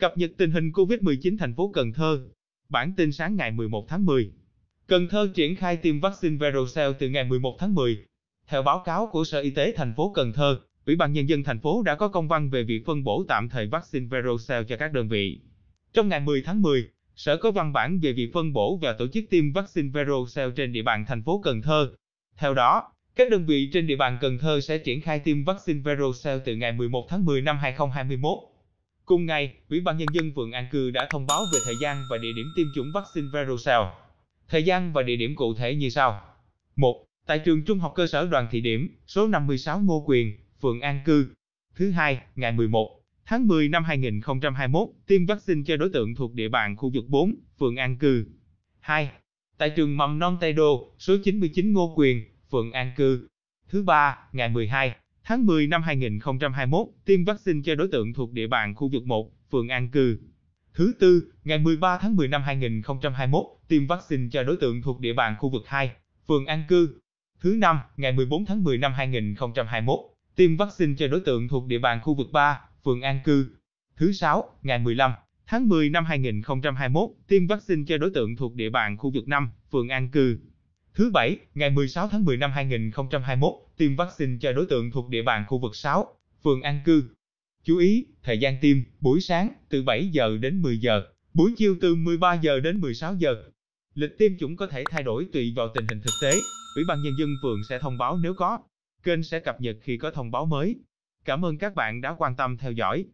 Cập nhật tình hình COVID-19 thành phố Cần Thơ. Bản tin sáng ngày 11 tháng 10. Cần Thơ triển khai tiêm vaccine Verocell từ ngày 11 tháng 10. Theo báo cáo của Sở Y tế thành phố Cần Thơ, Ủy ban Nhân dân thành phố đã có công văn về việc phân bổ tạm thời vaccine Verocell cho các đơn vị. Trong ngày 10 tháng 10, Sở có văn bản về việc phân bổ và tổ chức tiêm vaccine Verocell trên địa bàn thành phố Cần Thơ. Theo đó, các đơn vị trên địa bàn Cần Thơ sẽ triển khai tiêm vaccine Verocell từ ngày 11 tháng 10 năm 2021. Cùng ngày, Ủy ban Nhân dân phường An Cư đã thông báo về thời gian và địa điểm tiêm chủng vaccine Verocell. Thời gian và địa điểm cụ thể như sau. 1. Tại trường Trung học cơ sở Đoàn Thị Điểm, số 56 Ngô Quyền, phường An Cư. Thứ hai, ngày 11 tháng 10 năm 2021, tiêm vaccine cho đối tượng thuộc địa bàn khu vực 4, phường An Cư. 2. Tại trường Mầm non Tây Đô, số 99 Ngô Quyền, phường An Cư. Thứ ba, ngày 12 Tháng 10 năm 2021, tiêm vaccine cho đối tượng thuộc địa bàn khu vực 1, phường An Cư. Thứ tư, ngày 13 tháng 10 năm 2021, tiêm vaccine cho đối tượng thuộc địa bàn khu vực 2, phường An Cư. Thứ năm, ngày 14 tháng 10 năm 2021, tiêm vaccine cho đối tượng thuộc địa bàn khu vực 3, phường An Cư. Thứ sáu, ngày 15 tháng 10 năm 2021, tiêm vaccine cho đối tượng thuộc địa bàn khu vực 5, phường An Cư. Thứ Bảy, ngày 16 tháng 10 năm 2021, tiêm vaccine cho đối tượng thuộc địa bàn khu vực 6, phường An Cư. Chú ý, thời gian tiêm, buổi sáng, từ 7 giờ đến 10 giờ, buổi chiều từ 13 giờ đến 16 giờ. Lịch tiêm chủng có thể thay đổi tùy vào tình hình thực tế, Ủy ban Nhân dân phường sẽ thông báo nếu có. Kênh sẽ cập nhật khi có thông báo mới. Cảm ơn các bạn đã quan tâm theo dõi.